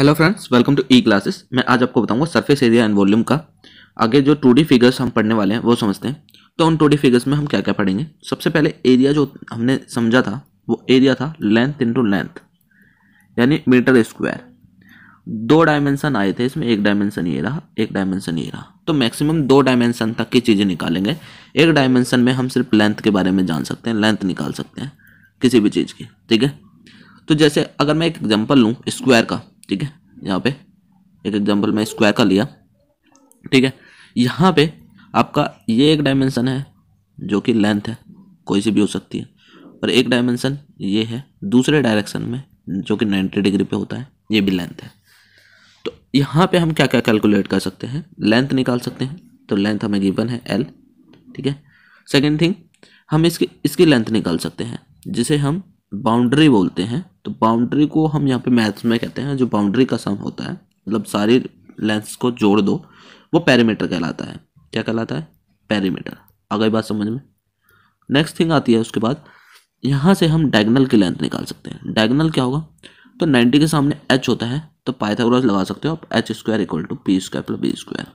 hello friends welcome to E classes मैं आज आपको बताऊंगा सरफेस एरिया एंड वॉल्यूम का आगे जो टू फिगर्स हम पढ़ने वाले हैं वो समझते हैं तो उन टू फिगर्स में हम क्या क्या पढ़ेंगे सबसे पहले एरिया जो हमने समझा था वो एरिया था लेंथ इनटू लेंथ यानी मीटर स्क्वायर दो डायमेंसन आए थे इसमें एक डायमेंसन ये रहा एक डायमेंसन ये रहा तो मैक्सिमम दो डायमेंसन तक की चीज़ें निकालेंगे एक डायमेंसन में हम सिर्फ लेंथ के बारे में जान सकते हैं लेंथ निकाल सकते हैं किसी भी चीज़ की ठीक है तो जैसे अगर मैं एक एग्जाम्पल लूँ स्क्वायर का ठीक है यहाँ पे एक एग्जांपल मैं स्क्वायर का लिया ठीक है यहाँ पे आपका ये एक डायमेंशन है जो कि लेंथ है कोई सी भी हो सकती है और एक डायमेंशन ये है दूसरे डायरेक्शन में जो कि 90 डिग्री पे होता है ये भी लेंथ है तो यहाँ पे हम क्या क्या कैलकुलेट कर सकते हैं लेंथ निकाल सकते हैं तो लेंथ हमें गिवन है एल ठीक है सेकेंड थिंग हम इसकी इसकी लेंथ निकाल सकते हैं जिसे हम बाउंड्री बोलते हैं तो बाउंड्री को हम यहाँ पे मैथ्स में कहते हैं जो बाउंड्री का सम होता है मतलब सारी लेंस को जोड़ दो वो पैरीमीटर कहलाता है क्या कहलाता है पैरीमीटर आ गई बात समझ में नेक्स्ट थिंग आती है उसके बाद यहाँ से हम डायगनल की लेंथ निकाल सकते हैं डायगनल क्या होगा तो नाइन्टी के सामने एच होता है तो पाइथागोरस लगा सकते हो आप H square equal to P square plus B square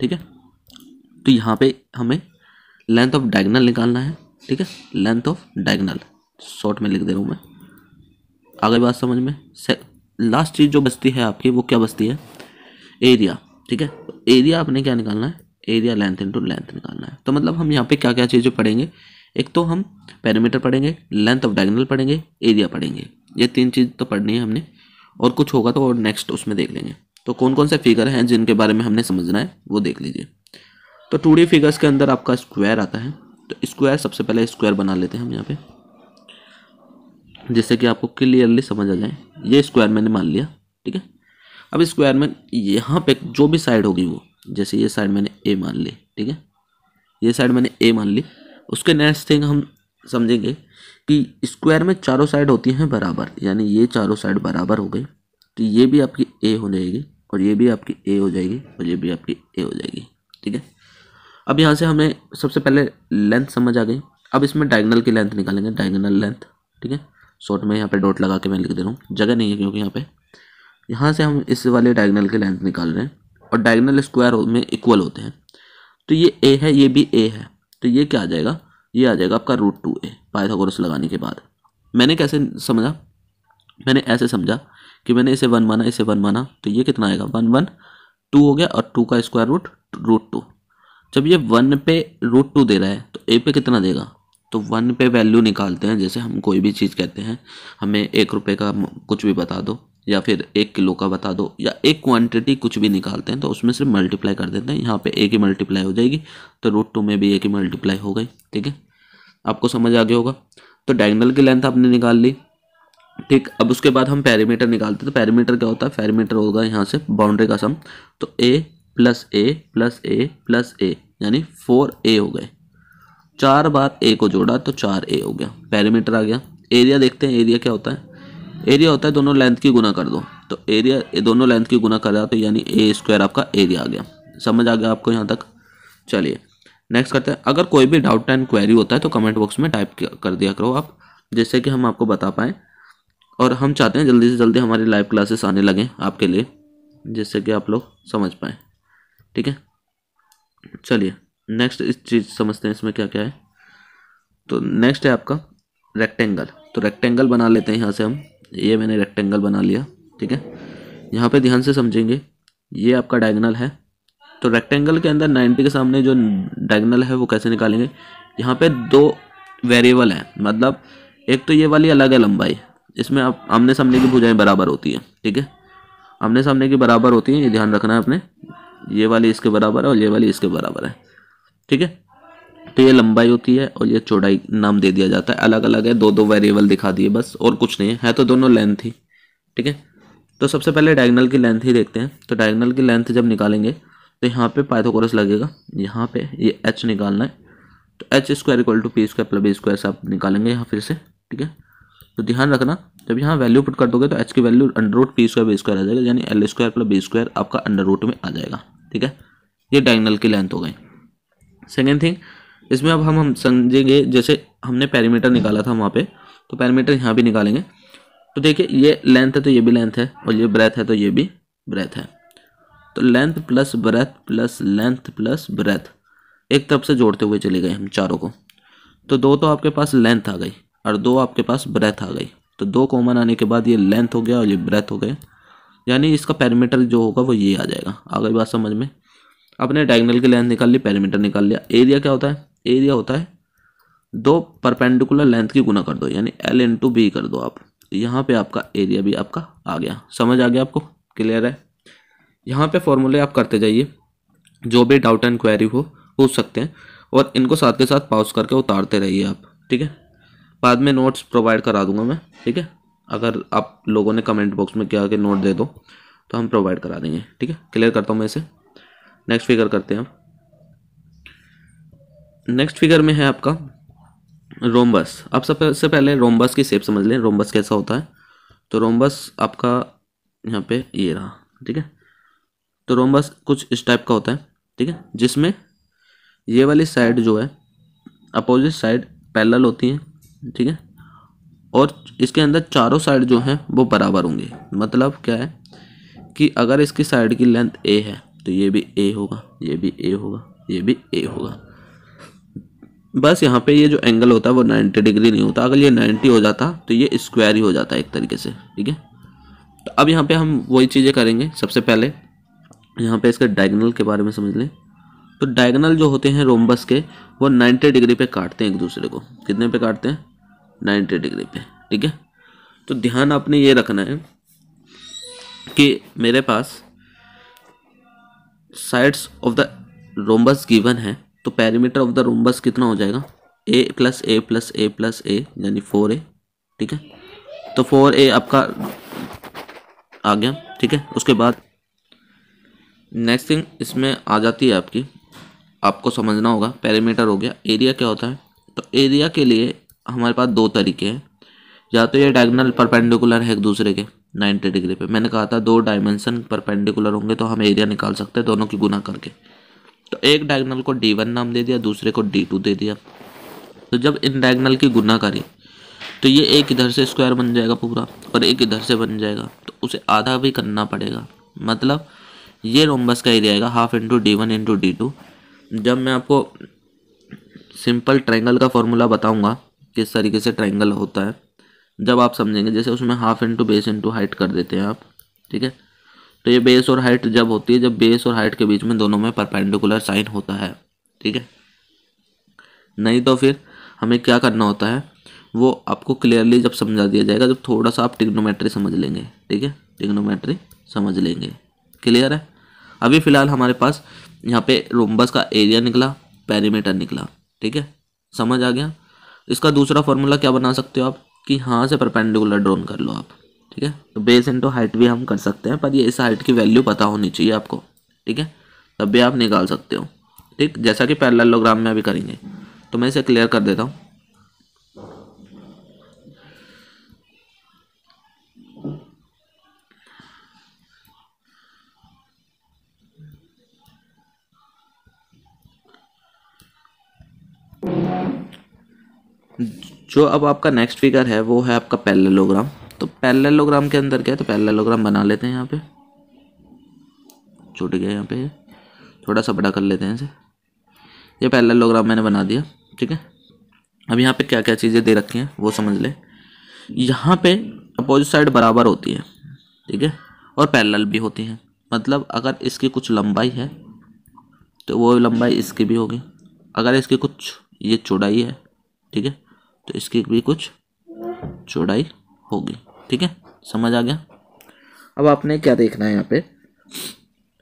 ठीक है तो यहाँ पे हमें लेंथ ऑफ डायगनल निकालना है ठीक है लेंथ ऑफ डायगनल शॉर्ट में लिख दे रहा हूँ मैं आगे बात समझ में लास्ट चीज़ जो बचती है आपकी वो क्या बचती है एरिया ठीक है एरिया आपने क्या निकालना है एरिया लेंथ इंटू लेंथ निकालना है तो मतलब हम यहाँ पे क्या क्या चीज़ें पढ़ेंगे एक तो हम पैरामीटर पढ़ेंगे लेंथ ऑफ डायगनल पढ़ेंगे एरिया पढ़ेंगे ये तीन चीज़ तो पढ़नी है हमने और कुछ होगा तो और नेक्स्ट उसमें देख लेंगे तो कौन कौन से फिगर हैं जिनके बारे में हमने समझना है वो देख लीजिए तो टू फिगर्स के अंदर आपका स्क्वायर आता है तो स्क्वायर सबसे पहले स्क्वायर बना लेते हैं हम यहाँ पर जिससे कि आपको क्लियरली समझ आ जाए ये स्क्वायर मैंने मान लिया ठीक है अब स्क्वायर में यहाँ पे जो भी साइड होगी वो जैसे ये साइड मैंने ए मान ली ठीक है ये साइड मैंने ए मान ली उसके नेक्स्ट थिंग हम समझेंगे कि स्क्वायर में चारों साइड होती हैं बराबर यानी ये चारों साइड बराबर हो गई तो ये भी आपकी ए हो जाएगी और ये भी आपकी ए हो जाएगी और ये भी आपकी ए हो जाएगी ठीक है अब यहाँ से हमें सबसे पहले लेंथ समझ आ गई अब इसमें डायगनल की लेंथ निकालेंगे डायगनल लेंथ ठीक है शॉर्ट में यहाँ पे डॉट लगा के मैं लिख दे रहा हूँ जगह नहीं है क्योंकि यहाँ पे यहाँ से हम इस वाले डायगनल की लेंथ निकाल रहे हैं और डायगनल स्क्वायर में इक्वल होते हैं तो ये ए है ये भी ए है तो ये क्या आ जाएगा ये आ जाएगा आपका रूट टू ए पाइथागोरस लगाने के बाद मैंने कैसे समझा मैंने ऐसे समझा कि मैंने इसे वन माना इसे वन माना तो ये कितना आएगा वन वन टू हो गया और टू का स्क्वायर रूट रूट टू जब ये वन पे रूट टू दे रहा है तो ए पे कितना देगा तो वन पे वैल्यू निकालते हैं जैसे हम कोई भी चीज़ कहते हैं हमें एक रुपये का कुछ भी बता दो या फिर एक किलो का बता दो या एक क्वांटिटी कुछ भी निकालते हैं तो उसमें से मल्टीप्लाई कर देते हैं यहाँ पे ए की मल्टीप्लाई हो जाएगी तो रूट टू में भी ए की मल्टीप्लाई हो गई ठीक है आपको समझ आ गया होगा तो डायगनल की लेंथ आपने निकाल ली ठीक अब उसके बाद हम पैरीमीटर निकालते हैं तो पैरीमीटर क्या होता है पैरीमीटर होगा यहाँ से बाउंड्री का सम तो A plus A plus A plus A यानी फोर ए हो गए चार बार ए को जोड़ा तो चार ए हो गया पैरामीटर आ गया एरिया देखते हैं एरिया क्या होता है एरिया होता है दोनों लेंथ की गुना कर दो तो एरिया दोनों लेंथ की गुना करा तो यानी ए स्क्वायर आपका एरिया आ गया समझ आ गया आपको यहाँ तक चलिए नेक्स्ट करते हैं अगर कोई भी डाउट एंड क्वेरी होता है तो कमेंट बॉक्स में टाइप कर दिया करो आप जिससे कि हम आपको बता पाएँ और हम चाहते हैं जल्दी से जल्दी हमारी लाइव क्लासेस आने लगें आपके लिए जिससे कि आप लोग समझ पाएँ ठीक है चलिए नेक्स्ट इस चीज़ समझते हैं इसमें क्या क्या है तो नेक्स्ट है आपका रेक्टेंगल तो रेक्टेंगल बना लेते हैं यहाँ से हम ये मैंने रेक्टेंगल बना लिया ठीक है यहाँ पे ध्यान से समझेंगे ये आपका डायगनल है तो रेक्टेंगल के अंदर 90 के सामने जो डायगनल है वो कैसे निकालेंगे यहाँ पे दो वेरिएबल हैं मतलब एक तो ये वाली अलग है लंबाई इसमें आप आमने सामने की भुजाएं बराबर होती हैं ठीक है आमने सामने की बराबर होती हैं ये ध्यान रखना है आपने ये वाली इसके बराबर है और ये वाली इसके बराबर है ठीक है तो ये लंबाई होती है और ये चौड़ाई नाम दे दिया जाता है अलग अलग है दो दो वेरिएबल दिखा दिए बस और कुछ नहीं है, है तो दोनों लेंथ ही ठीक है तो सबसे पहले डायगनल की लेंथ ही देखते हैं तो डायगनल की लेंथ जब निकालेंगे तो यहाँ पे पाइथोकोरस लगेगा यहाँ पे ये एच निकालना है तो H square equal to P square plus B square आप निकालेंगे यहाँ फिर से ठीक है तो ध्यान रखना जब यहाँ वैल्यू पुट कर दोगे तो एच की value under root P square B square आ जाएगा यानी L square plus B square आपका अंडर रूट में आ जाएगा ठीक है ये डायगनल की लेंथ हो गई सेकेंड थिंग इसमें अब हम हम समझेंगे जैसे हमने पैरीमीटर निकाला था वहाँ पे तो पैरीमीटर यहाँ भी निकालेंगे तो देखिए ये लेंथ है तो ये भी लेंथ है और ये ब्रेथ है तो ये भी ब्रेथ है तो length plus breadth plus length plus breadth एक तरफ से जोड़ते हुए चले गए हम चारों को तो दो तो आपके पास लेंथ आ गई और दो आपके पास ब्रेथ आ गई तो दो कॉमन आने के बाद ये लेंथ हो गया और ये ब्रेथ हो गए यानी इसका पैरामीटर जो होगा वो ये आ जाएगा आ गई बात समझ में अपने डायगनल की लेंथ निकाल ली पेरीमीटर निकाल लिया एरिया क्या होता है एरिया होता है दो परपेंडिकुलर लेंथ की गुना कर दो यानी एल टू बी कर दो आप यहाँ पे आपका एरिया भी आपका आ गया समझ आ गया आपको क्लियर है यहाँ पे फॉर्मूले आप करते जाइए जो भी डाउट एंड क्वेरी हो पूछ सकते हैं और इनको साथ के साथ पाउस करके उतारते रहिए आप ठीक है बाद में नोट्स प्रोवाइड करा दूंगा मैं ठीक है अगर आप लोगों ने कमेंट बॉक्स में किया कि नोट दे दो तो हम प्रोवाइड करा देंगे ठीक है क्लियर करता हूँ मैं इसे नेक्स्ट फिगर करते हैं नेक्स्ट फिगर में है आपका रोमबस आप सबसे पहले रोमबस की शेप समझ लें रोमबस कैसा होता है तो रोमबस आपका यहाँ पे ये रहा ठीक है तो रोमबस कुछ इस टाइप का होता है ठीक है जिसमें ये वाली साइड जो है अपोजिट साइड पैरल होती है ठीक है और इसके अंदर चारों साइड जो हैं वो बराबर होंगे मतलब क्या है कि अगर इसकी साइड की लेंथ ए है तो ये भी ए होगा ये भी ए होगा ये भी ए होगा बस यहाँ पे ये जो एंगल होता है वो 90 डिग्री नहीं होता अगर ये 90 हो जाता तो ये स्क्वायर ही हो जाता एक तरीके से ठीक है तो अब यहाँ पे हम वही चीज़ें करेंगे सबसे पहले यहाँ पे इसके डायगनल के बारे में समझ लें तो डायगनल जो होते हैं रोमबस के वो 90 डिग्री पे काटते हैं एक दूसरे को कितने पे काटते हैं नाइन्टी डिग्री पे ठीक है तो ध्यान आपने ये रखना है कि मेरे पास sides of the rhombus given है तो पैरीमीटर ऑफ द रोम्बस कितना हो जाएगा A plus A plus A plus A यानी फोर ए ठीक है तो फोर ए आपका आ गया ठीक है उसके बाद नेक्स्ट थिंग इसमें आ जाती है आपकी आपको समझना होगा पैरीमीटर हो गया एरिया क्या होता है तो एरिया के लिए हमारे पास दो तरीके हैं या तो ये डायगनल परपेंडिकुलर है एक दूसरे के 90 डिग्री पे मैंने कहा था दो डायमेंशन परपेंडिकुलर होंगे तो हम एरिया निकाल सकते हैं दोनों की गुना करके तो एक डायगनल को डी वन नाम दे दिया दूसरे को डी टू दे दिया तो जब इन डायगनल की गुना करी तो ये एक इधर से स्क्वायर बन जाएगा पूरा और एक इधर से बन जाएगा तो उसे आधा भी करना पड़ेगा मतलब ये रोम्बस का एरिया आएगा half into D one into D two जब मैं आपको सिंपल ट्रायंगल का फॉर्मूला बताऊंगा किस तरीके से ट्रायंगल होता है जब आप समझेंगे जैसे उसमें half into base into height कर देते हैं आप ठीक है तो ये बेस और हाइट जब होती है जब बेस और हाइट के बीच में दोनों में परपेंडिकुलर साइन होता है ठीक है नहीं तो फिर हमें क्या करना होता है वो आपको क्लियरली जब समझा दिया जाएगा जब थोड़ा सा आप टिग्नोमेट्री समझ लेंगे ठीक है टिग्नोमेट्री समझ लेंगे क्लियर है अभी फ़िलहाल हमारे पास यहाँ पे रोम्बस का एरिया निकला पैरीमीटर निकला ठीक है समझ आ गया इसका दूसरा फॉर्मूला क्या बना सकते हो आप कि हाँ से परपेंडिकुलर ड्रोन कर लो आप ठीक है तो बेस इंटू हाइट भी हम कर सकते हैं पर ये इस हाइट की वैल्यू पता होनी चाहिए आपको ठीक है तब भी आप निकाल सकते हो ठीक जैसा कि पैरलोग्राम में अभी करेंगे तो मैं इसे क्लियर कर देता हूँ जो अब आपका नेक्स्ट फिगर है वो है आपका पैलेलोग्राम तो पैलेलोग्राम के अंदर क्या है तो पैलेलोग्राम बना लेते हैं यहाँ पे छूट गया यहाँ पे थोड़ा सा बड़ा कर लेते हैं इसे ये पैलेलोग्राम मैंने बना दिया ठीक है अब यहाँ पे क्या क्या चीज़ें दे रखी हैं वो समझ लें यहाँ पे अपोजिट साइड बराबर होती है ठीक है और पैलल भी होती हैं मतलब अगर इसकी कुछ लंबाई है तो वो लंबाई इसकी भी होगी अगर इसकी कुछ ये चौड़ाई है ठीक है तो इसकी भी कुछ चौड़ाई होगी ठीक है समझ आ गया अब आपने क्या देखना है यहाँ पे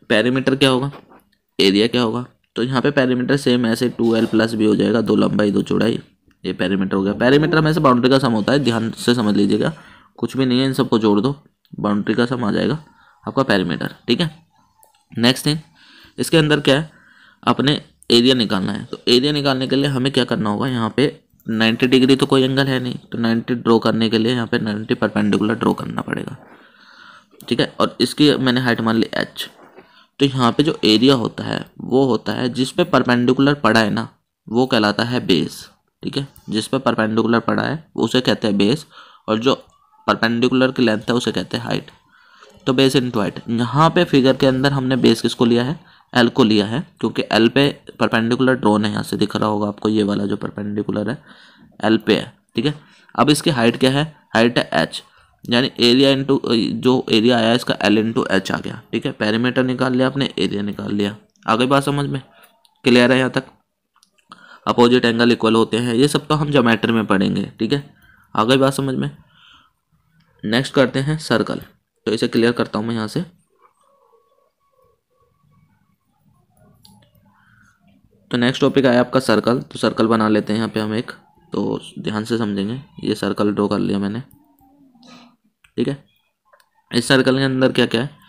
पैरीमीटर क्या होगा एरिया क्या होगा तो यहाँ पे पैरीमीटर सेम ऐसे टू एल प्लस भी हो जाएगा दो लंबाई दो चौड़ाई ये पैरीमीटर हो गया पैरीमीटर हमेशा बाउंड्री का सम होता है ध्यान से समझ लीजिएगा कुछ भी नहीं है इन सबको जोड़ दो बाउंड्री का सम आ जाएगा आपका पैरीमीटर ठीक है नेक्स्ट थिंग इसके अंदर क्या है अपने एरिया निकालना है तो एरिया निकालने के लिए हमें क्या करना होगा यहाँ पे 90 डिग्री तो कोई एंगल है नहीं तो 90 ड्रॉ करने के लिए यहाँ पे 90 परपेंडिकुलर ड्रॉ करना पड़ेगा ठीक है और इसकी मैंने हाइट मान ली एच तो यहाँ पे जो एरिया होता है वो होता है जिस पे परपेंडिकुलर पड़ा है ना वो कहलाता है बेस ठीक है जिस पे परपेंडिकुलर पड़ा है उसे कहते हैं बेस और जो परपेंडिकुलर की लेंथ है उसे कहते हैं हाइट तो बेस इंटू हाइट यहाँ पे फिगर के अंदर हमने बेस किसको लिया है एल को लिया है क्योंकि एल पे परपेंडिकुलर ड्रोन है यहाँ से दिख रहा होगा आपको ये वाला जो परपेंडिकुलर है एल पे है ठीक है अब इसकी हाइट क्या है हाइट है एच यानी एरिया इंटू जो एरिया आया इसका एल इंटू एच आ गया ठीक है पैरीमीटर निकाल लिया आपने एरिया निकाल लिया आ गई बात समझ में क्लियर है यहाँ तक अपोजिट एंगल इक्वल होते हैं ये सब तो हम जोमेट्री में पढ़ेंगे ठीक है आ गई बात समझ में नेक्स्ट करते हैं सर्कल तो इसे क्लियर करता हूँ मैं यहाँ से तो नेक्स्ट टॉपिक आया आपका सर्कल तो सर्कल बना लेते हैं यहाँ पे हम एक तो ध्यान से समझेंगे ये सर्कल ड्रॉ कर लिया मैंने ठीक है इस सर्कल के अंदर क्या क्या है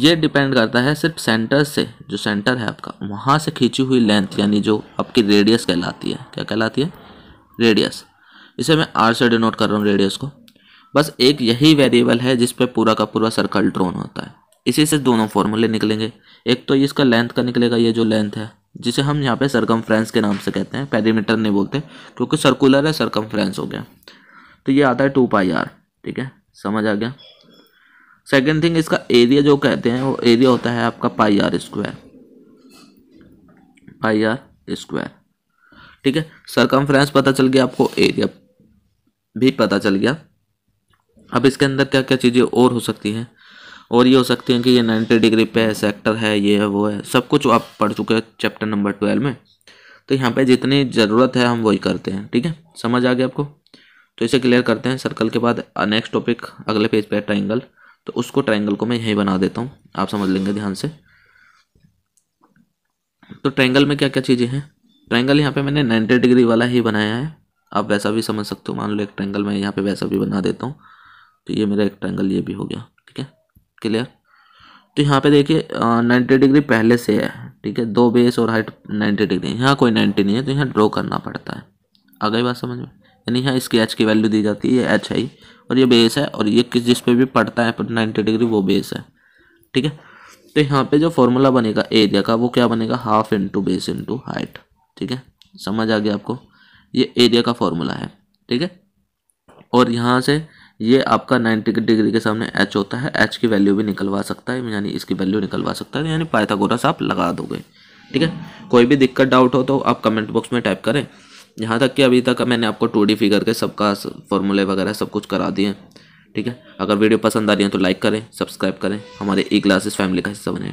ये डिपेंड करता है सिर्फ सेंटर से जो सेंटर है आपका वहाँ से खींची हुई लेंथ यानी जो आपकी रेडियस कहलाती है क्या कहलाती है रेडियस इसे मैं आर से डिनोट कर रहा हूँ रेडियस को बस एक यही वेरिएबल है जिस पर पूरा का पूरा सर्कल ड्रोन होता है इसी से दोनों फॉर्मूले निकलेंगे एक तो इसका लेंथ का निकलेगा ये जो लेंथ है जिसे हम यहाँ पे सरकमफ्रेंस के नाम से कहते हैं पेरीमीटर नहीं बोलते क्योंकि सर्कुलर है सरकमफ्रेंस हो गया तो ये आता है टू पाई आर ठीक है समझ आ गया सेकेंड थिंग इसका एरिया जो कहते हैं वो एरिया होता है आपका pi R square pi R square ठीक है सरकमफ्रेंस पता चल गया आपको एरिया भी पता चल गया अब इसके अंदर क्या क्या चीज़ें और हो सकती हैं और ये हो सकते हैं कि ये नाइन्टी डिग्री पे है सेक्टर है ये है वो है सब कुछ आप पढ़ चुके हैं चैप्टर नंबर ट्वेल्व में तो यहाँ पे जितनी ज़रूरत है हम वही करते हैं ठीक है समझ आ गया आपको तो इसे क्लियर करते हैं सर्कल के बाद नेक्स्ट टॉपिक अगले पेज पर पे ट्राइंगल तो उसको ट्राइंगल को मैं यहीं बना देता हूँ आप समझ लेंगे ध्यान से तो ट्राइंगल में क्या क्या चीज़ें हैं ट्राइंगल यहाँ पर मैंने नाइन्टी डिग्री वाला ही बनाया है आप वैसा भी समझ सकते हो मान लो एक ट्रैंगल मैं यहाँ पे वैसा भी बना देता हूँ तो ये मेरा एक ट्राइंगल ये भी हो गया ठीक है क्लियर तो यहाँ पे देखिए नाइन्टी डिग्री पहले से है ठीक है दो बेस और हाइट नाइन्टी डिग्री यहाँ कोई नाइन्टी नहीं है तो यहाँ ड्रॉ करना पड़ता है आ गई बात समझ में यानी यहाँ इसकी एच की वैल्यू दी जाती है ये एच है और ये बेस है और ये किस जिस पे भी पड़ता है नाइन्टी डिग्री वो बेस है ठीक है तो यहाँ पे जो फॉर्मूला बनेगा एरिया का वो क्या बनेगा half into base into height ठीक है समझ आ गया आपको ये एरिया का फॉर्मूला है ठीक है और यहाँ से ये आपका 90 डिग्री के सामने एच होता है एच की वैल्यू भी निकलवा सकता है यानी इसकी वैल्यू निकलवा सकता है यानी पाइथागोरस आप लगा दोगे ठीक है कोई भी दिक्कत डाउट हो तो आप कमेंट बॉक्स में टाइप करें यहाँ तक कि अभी तक मैंने आपको टू फिगर के सबका फॉर्मूले वगैरह सब कुछ करा दिए ठीक है अगर वीडियो पसंद आ रही है तो लाइक करें सब्सक्राइब करें हमारे ई क्लासेस फैमिली का हिस्सा बने